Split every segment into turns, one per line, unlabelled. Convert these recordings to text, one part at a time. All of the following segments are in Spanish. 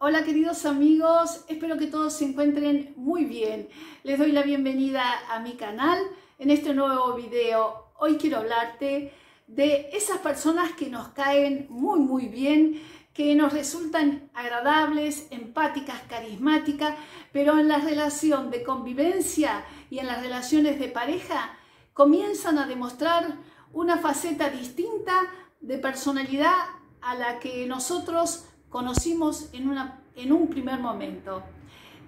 Hola queridos amigos, espero que todos se encuentren muy bien. Les doy la bienvenida a mi canal en este nuevo video. Hoy quiero hablarte de esas personas que nos caen muy muy bien, que nos resultan agradables, empáticas, carismáticas, pero en la relación de convivencia y en las relaciones de pareja comienzan a demostrar una faceta distinta de personalidad a la que nosotros conocimos en, un primer momento.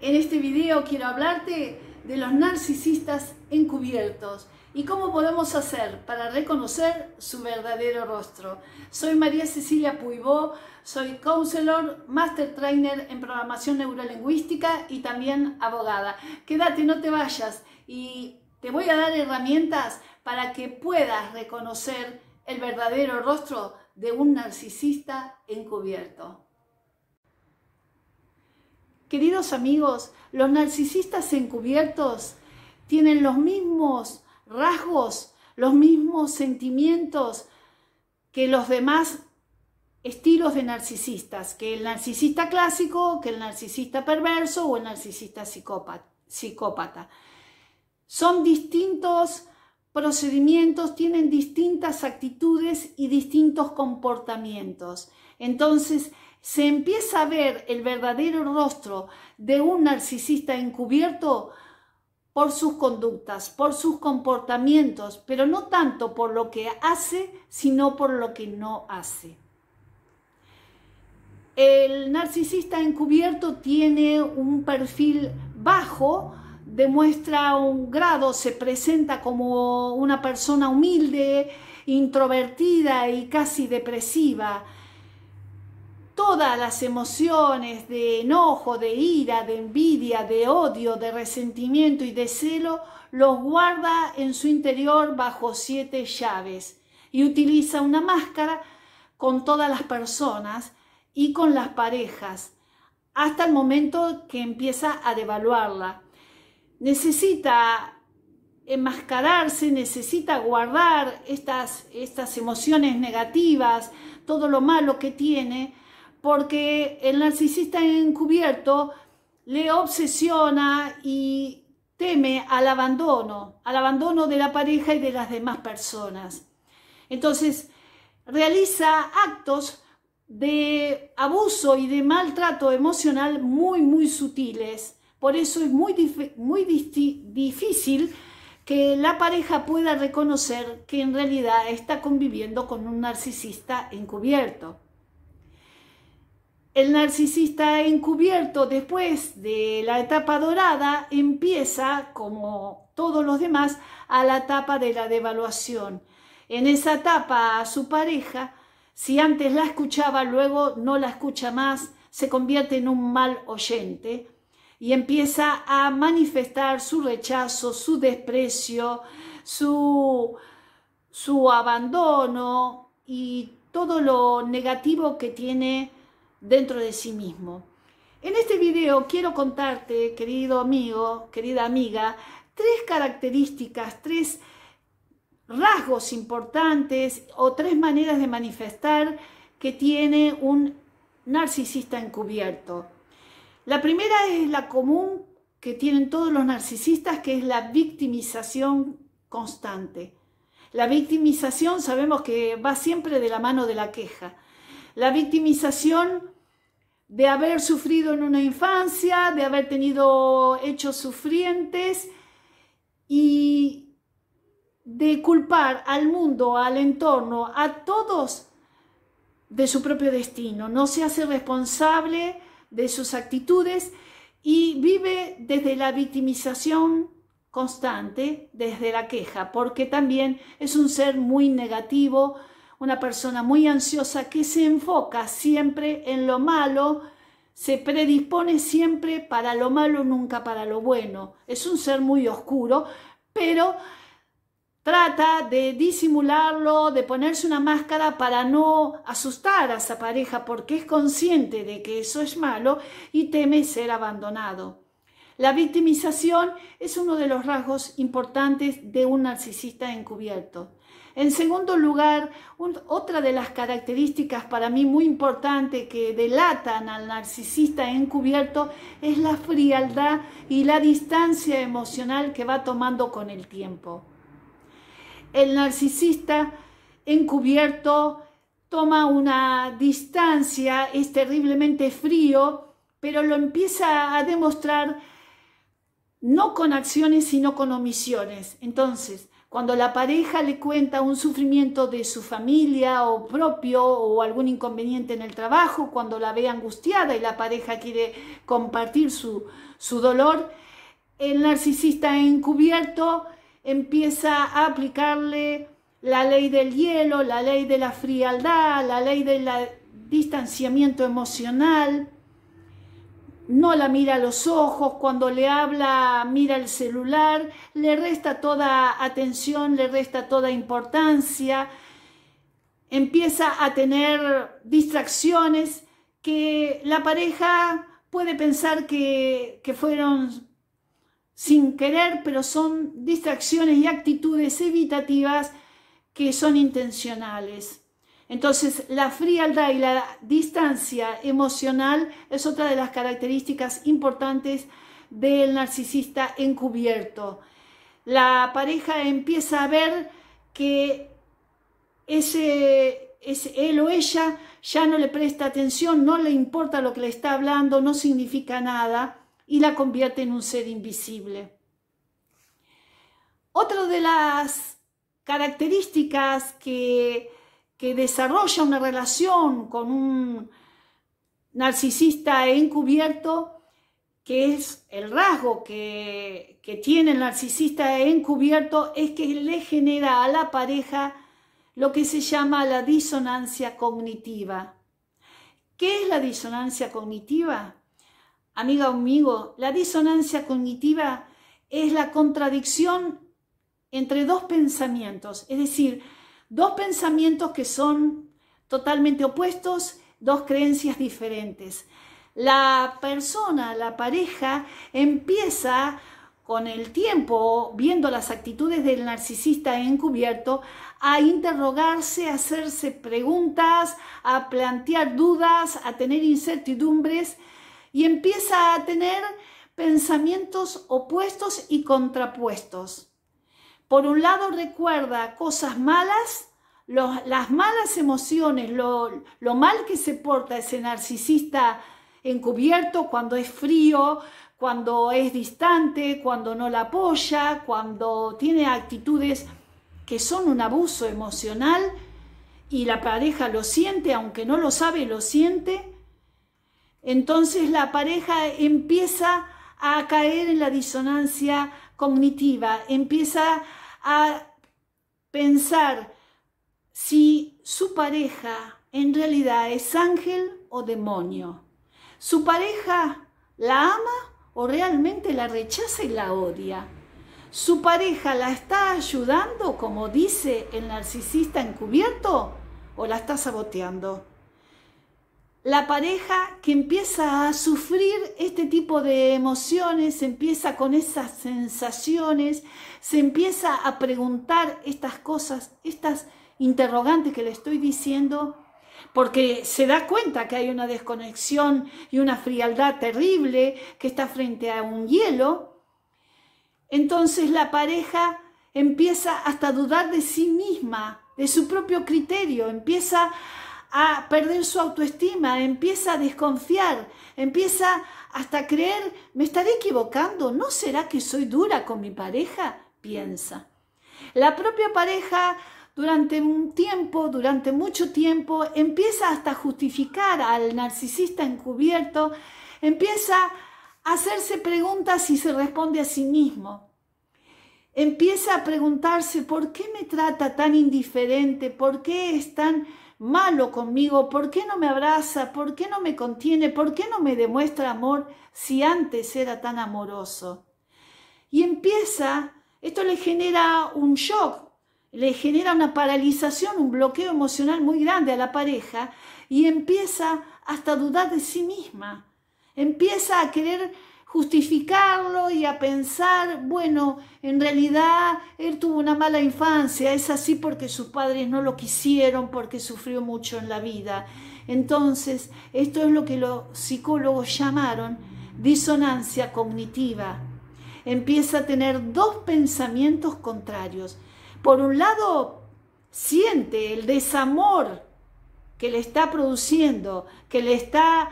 En este video quiero hablarte de los narcisistas encubiertos y cómo podemos hacer para reconocer su verdadero rostro. Soy María Cecilia Puibó, soy counselor, master trainer en programación neurolingüística y también abogada. Quédate, no te vayas y te voy a dar herramientas para que puedas reconocer el verdadero rostro de un narcisista encubierto. Queridos amigos, los narcisistas encubiertos tienen los mismos rasgos, los mismos sentimientos que los demás estilos de narcisistas, que el narcisista clásico, que el narcisista perverso o el narcisista psicópata. Son distintos procedimientos, tienen distintas actitudes y distintos comportamientos. Entonces, se empieza a ver el verdadero rostro de un narcisista encubierto por sus conductas, por sus comportamientos, pero no tanto por lo que hace, sino por lo que no hace. El narcisista encubierto tiene un perfil bajo, demuestra un grado, se presenta como una persona humilde, introvertida y casi depresiva todas las emociones de enojo, de ira, de envidia, de odio, de resentimiento y de celo, los guarda en su interior bajo siete llaves y utiliza una máscara con todas las personas y con las parejas, hasta el momento que empieza a devaluarla. Necesita enmascararse, necesita guardar estas, estas emociones negativas, todo lo malo que tiene, porque el narcisista encubierto le obsesiona y teme al abandono, al abandono de la pareja y de las demás personas. Entonces, realiza actos de abuso y de maltrato emocional muy, muy sutiles. Por eso es muy, muy difícil que la pareja pueda reconocer que en realidad está conviviendo con un narcisista encubierto. El narcisista encubierto después de la etapa dorada empieza, como todos los demás, a la etapa de la devaluación. En esa etapa su pareja, si antes la escuchaba, luego no la escucha más, se convierte en un mal oyente y empieza a manifestar su rechazo, su desprecio, su, su abandono y todo lo negativo que tiene dentro de sí mismo. En este video quiero contarte, querido amigo, querida amiga, tres características, tres rasgos importantes o tres maneras de manifestar que tiene un narcisista encubierto. La primera es la común que tienen todos los narcisistas, que es la victimización constante. La victimización sabemos que va siempre de la mano de la queja la victimización de haber sufrido en una infancia, de haber tenido hechos sufrientes y de culpar al mundo, al entorno, a todos de su propio destino. No se hace responsable de sus actitudes y vive desde la victimización constante, desde la queja, porque también es un ser muy negativo, una persona muy ansiosa que se enfoca siempre en lo malo, se predispone siempre para lo malo, nunca para lo bueno. Es un ser muy oscuro, pero trata de disimularlo, de ponerse una máscara para no asustar a esa pareja porque es consciente de que eso es malo y teme ser abandonado. La victimización es uno de los rasgos importantes de un narcisista encubierto. En segundo lugar, otra de las características para mí muy importante que delatan al narcisista encubierto es la frialdad y la distancia emocional que va tomando con el tiempo. El narcisista encubierto toma una distancia, es terriblemente frío, pero lo empieza a demostrar no con acciones, sino con omisiones. Entonces, cuando la pareja le cuenta un sufrimiento de su familia o propio o algún inconveniente en el trabajo, cuando la ve angustiada y la pareja quiere compartir su, su dolor, el narcisista encubierto empieza a aplicarle la ley del hielo, la ley de la frialdad, la ley del distanciamiento emocional, no la mira a los ojos, cuando le habla mira el celular, le resta toda atención, le resta toda importancia, empieza a tener distracciones que la pareja puede pensar que, que fueron sin querer, pero son distracciones y actitudes evitativas que son intencionales. Entonces, la frialdad y la distancia emocional es otra de las características importantes del narcisista encubierto. La pareja empieza a ver que ese, él o ella ya no le presta atención, no le importa lo que le está hablando, no significa nada y la convierte en un ser invisible. Otra de las características que que desarrolla una relación con un narcisista encubierto, que es el rasgo que, que, tiene el narcisista encubierto, es que le genera a la pareja lo que se llama la disonancia cognitiva. ¿Qué es la disonancia cognitiva? Amiga o amigo, la disonancia cognitiva es la contradicción entre dos pensamientos, es decir, Dos pensamientos que son totalmente opuestos, dos creencias diferentes. La persona, la pareja, empieza con el tiempo, viendo las actitudes del narcisista encubierto, a interrogarse, a hacerse preguntas, a plantear dudas, a tener incertidumbres y empieza a tener pensamientos opuestos y contrapuestos. Por un lado recuerda cosas malas, las malas emociones, lo, lo mal que se porta ese narcisista encubierto cuando es frío, cuando es distante, cuando no la apoya, cuando tiene actitudes que son un abuso emocional y la pareja lo siente, aunque no lo sabe, lo siente, entonces la pareja empieza a caer en la disonancia cognitiva, empieza a pensar si su pareja en realidad es ángel o demonio. ¿Su pareja la ama o realmente la rechaza y la odia? ¿Su pareja la está ayudando, como dice el narcisista encubierto, o la está saboteando? la pareja que empieza a sufrir este tipo de emociones, empieza con esas sensaciones, se empieza a preguntar estas cosas, estas interrogantes que le estoy diciendo, porque se da cuenta que hay una desconexión y una frialdad terrible, que está frente a un hielo. Entonces la pareja empieza hasta a dudar de sí misma, de su propio criterio, empieza a perder su autoestima, empieza a desconfiar, empieza hasta a creer, me estaré equivocando, ¿no será que soy dura con mi pareja? Piensa. La propia pareja durante un tiempo, durante mucho tiempo, empieza hasta a justificar al narcisista encubierto, empieza a hacerse preguntas y se responde a sí mismo. Empieza a preguntarse por qué me trata tan indiferente, por qué es tan malo conmigo? ¿Por qué no me abraza? ¿Por qué no me contiene? ¿Por qué no me demuestra amor si antes era tan amoroso? Y empieza, esto le genera un shock, le genera una paralización, un bloqueo emocional muy grande a la pareja y empieza hasta a dudar de sí misma, empieza a querer justificarlo y a pensar, bueno, en realidad él tuvo una mala infancia, es así porque sus padres no lo quisieron, porque sufrió mucho en la vida. Entonces, esto es lo que los psicólogos llamaron disonancia cognitiva. Empieza a tener dos pensamientos contrarios. Por un lado, siente el desamor que le está produciendo, que le está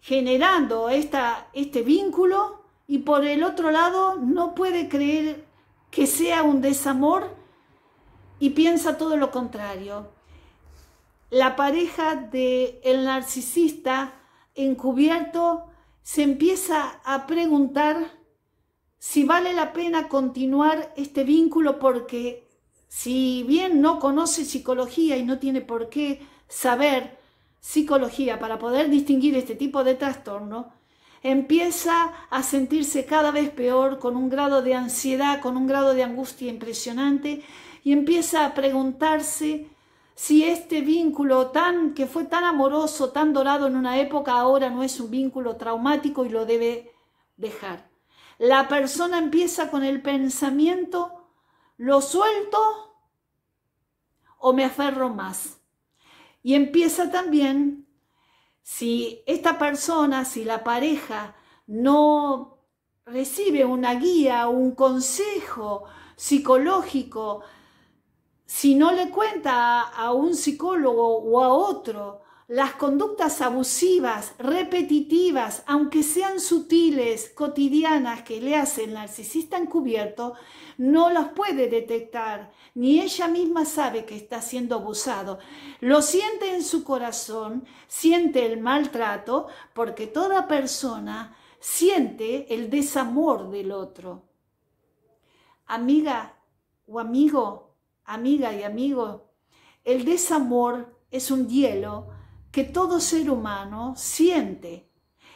generando esta, este vínculo y por el otro lado no puede creer que sea un desamor y piensa todo lo contrario. La pareja del el narcisista encubierto se empieza a preguntar si vale la pena continuar este vínculo porque si bien no conoce psicología y no tiene por qué saber psicología para poder distinguir este tipo de trastorno, empieza a sentirse cada vez peor, con un grado de ansiedad, con un grado de angustia impresionante, y empieza a preguntarse si este vínculo tan que fue tan amoroso, tan dorado en una época, ahora no es un vínculo traumático y lo debe dejar. La persona empieza con el pensamiento, lo suelto o me aferro más. Y empieza también, si esta persona, si la pareja no recibe una guía, un consejo psicológico, si no le cuenta a, un psicólogo o a otro las conductas abusivas, repetitivas, aunque sean sutiles, cotidianas, que le hace el narcisista encubierto, no las puede detectar, ni ella misma sabe que está siendo abusado. Lo siente en su corazón, siente el maltrato, porque toda persona siente el desamor del otro. Amiga o amigo, amiga y amigo, el desamor es un hielo que todo ser humano siente.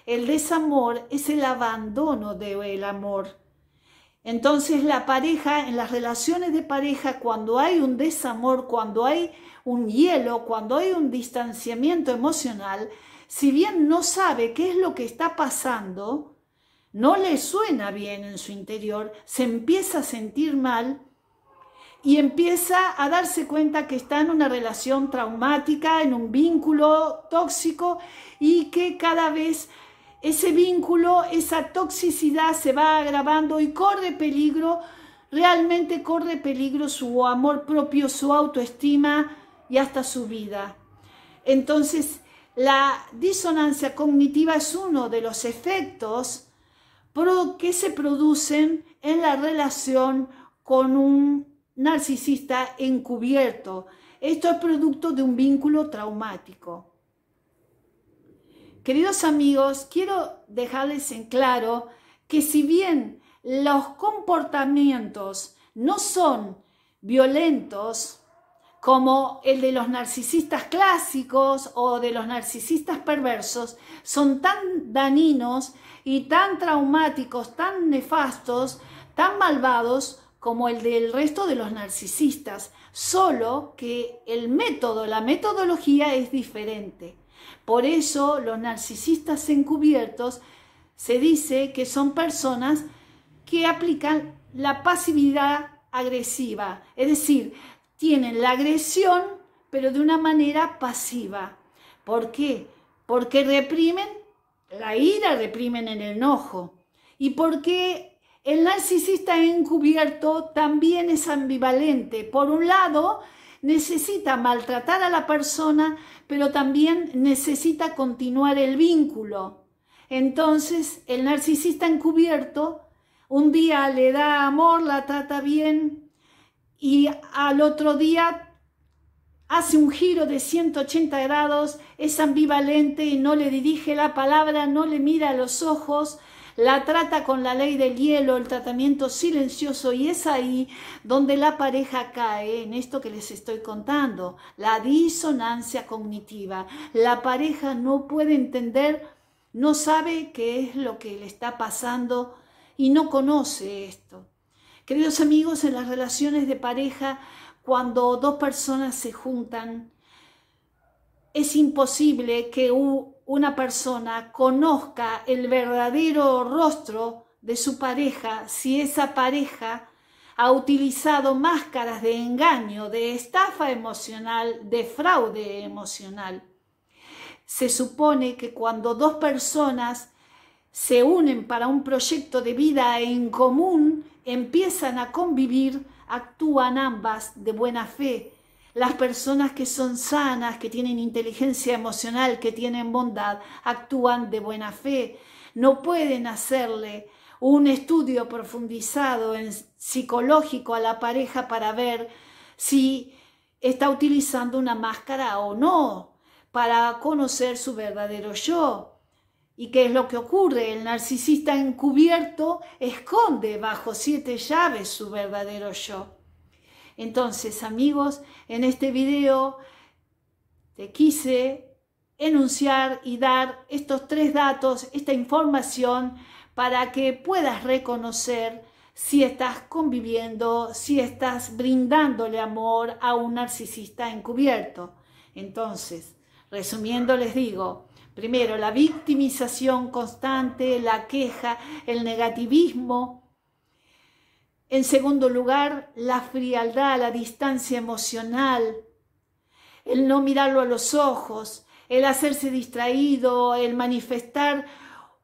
El desamor es el abandono del amor. Entonces la pareja, en las relaciones de pareja, cuando hay un desamor, cuando hay un hielo, cuando hay un distanciamiento emocional, si bien no sabe qué es lo que está pasando, no le suena bien en su interior, se empieza a sentir mal y empieza a darse cuenta que está en una relación traumática, en un vínculo tóxico y que cada vez ese vínculo, esa toxicidad se va agravando y corre peligro, realmente corre peligro su amor propio, su autoestima y hasta su vida. Entonces, la disonancia cognitiva es uno de los efectos que se producen en la relación con un narcisista encubierto. Esto es producto de un vínculo traumático. Queridos amigos, quiero dejarles en claro que si bien los comportamientos no son violentos, como el de los narcisistas clásicos o de los narcisistas perversos, son tan daninos y tan traumáticos, tan nefastos, tan malvados, como el del resto de los narcisistas, solo que el método, la metodología es diferente. Por eso los narcisistas encubiertos se dice que son personas que aplican la pasividad agresiva, es decir, tienen la agresión pero de una manera pasiva. ¿Por qué? Porque reprimen la ira, reprimen el enojo. ¿Y por qué el narcisista encubierto también es ambivalente. Por un lado, necesita maltratar a la persona, pero también necesita continuar el vínculo. Entonces, el narcisista encubierto un día le da amor, la trata bien y al otro día hace un giro de 180 grados, es ambivalente y no le dirige la palabra, no le mira a los ojos, la trata con la ley del hielo, el tratamiento silencioso y es ahí donde la pareja cae en esto que les estoy contando, la disonancia cognitiva. La pareja no puede entender, no sabe qué es lo que le está pasando y no conoce esto. Queridos amigos, en las relaciones de pareja, cuando dos personas se juntan, es imposible que una persona conozca el verdadero rostro de su pareja si esa pareja ha utilizado máscaras de engaño, de estafa emocional, de fraude emocional. Se supone que cuando dos personas se unen para un proyecto de vida en común, empiezan a convivir, actúan ambas de buena fe, las personas que son sanas, que tienen inteligencia emocional, que tienen bondad, actúan de buena fe. No pueden hacerle un estudio profundizado en psicológico a la pareja para ver si está utilizando una máscara o no, para conocer su verdadero yo. ¿Y qué es lo que ocurre? El narcisista encubierto esconde bajo siete llaves su verdadero yo. Entonces, amigos, en este video te quise enunciar y dar estos tres datos, esta información, para que puedas reconocer si estás conviviendo, si estás brindándole amor a un narcisista encubierto. Entonces, resumiendo, les digo, primero, la victimización constante, la queja, el negativismo, en segundo lugar, la frialdad, la distancia emocional, el no mirarlo a los ojos, el hacerse distraído, el manifestar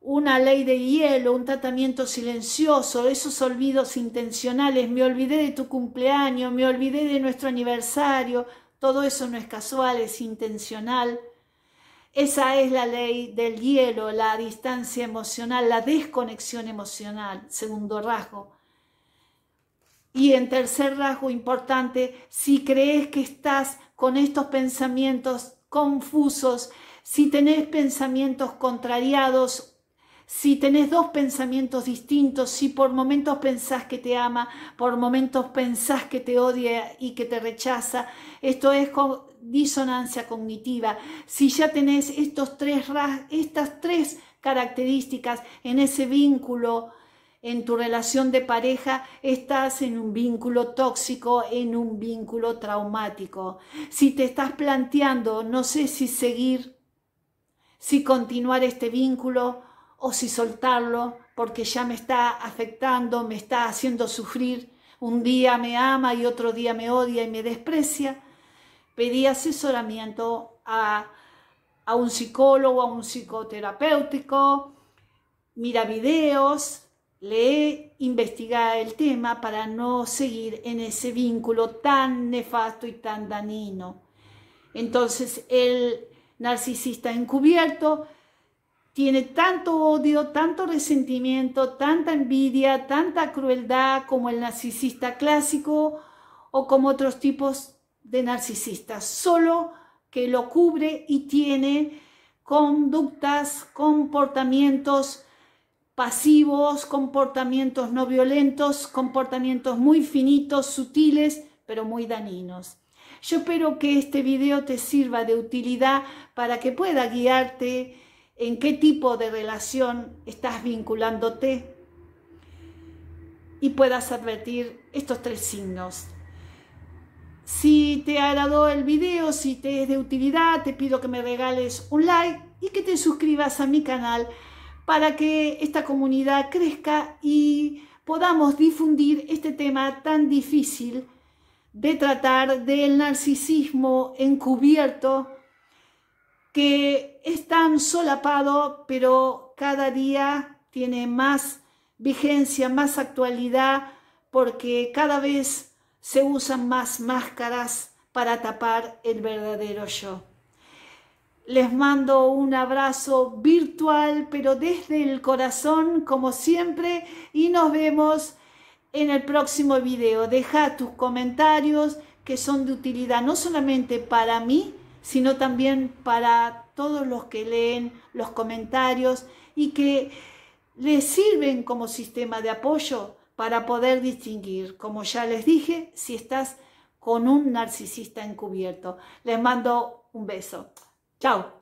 una ley de hielo, un tratamiento silencioso, esos olvidos intencionales, me olvidé de tu cumpleaños, me olvidé de nuestro aniversario, todo eso no es casual, es intencional. Esa es la ley del hielo, la distancia emocional, la desconexión emocional, segundo rasgo. Y en tercer rasgo importante, si crees que estás con estos pensamientos confusos, si tenés pensamientos contrariados, si tenés dos pensamientos distintos, si por momentos pensás que te ama, por momentos pensás que te odia y que te rechaza, esto es con disonancia cognitiva. Si ya tenés estos tres, estas tres características en ese vínculo, en tu relación de pareja estás en un vínculo tóxico, en un vínculo traumático. Si te estás planteando, no sé si seguir, si continuar este vínculo o si soltarlo, porque ya me está afectando, me está haciendo sufrir, un día me ama y otro día me odia y me desprecia, pedí asesoramiento a, un psicólogo, a un psicoterapéutico, mira videos, le investiga el tema para no seguir en ese vínculo tan nefasto y tan danino. Entonces el narcisista encubierto tiene tanto odio, tanto resentimiento, tanta envidia, tanta crueldad como el narcisista clásico o como otros tipos de narcisistas, solo que lo cubre y tiene conductas, comportamientos, pasivos, comportamientos no violentos, comportamientos muy finitos, sutiles, pero muy dañinos. Yo espero que este video te sirva de utilidad para que pueda guiarte en qué tipo de relación estás vinculándote y puedas advertir estos tres signos. Si te ha dado el video, si te es de utilidad, te pido que me regales un like y que te suscribas a mi canal para que esta comunidad crezca y podamos difundir este tema tan difícil de tratar del narcisismo encubierto que es tan solapado, pero cada día tiene más vigencia, más actualidad, porque cada vez se usan más máscaras para tapar el verdadero yo. Les mando un abrazo virtual, pero desde el corazón, como siempre, y nos vemos en el próximo video. Deja tus comentarios que son de utilidad no solamente para mí, sino también para todos los que leen los comentarios y que les sirven como sistema de apoyo para poder distinguir, como ya les dije, si estás con un narcisista encubierto. Les mando un beso. Tchau!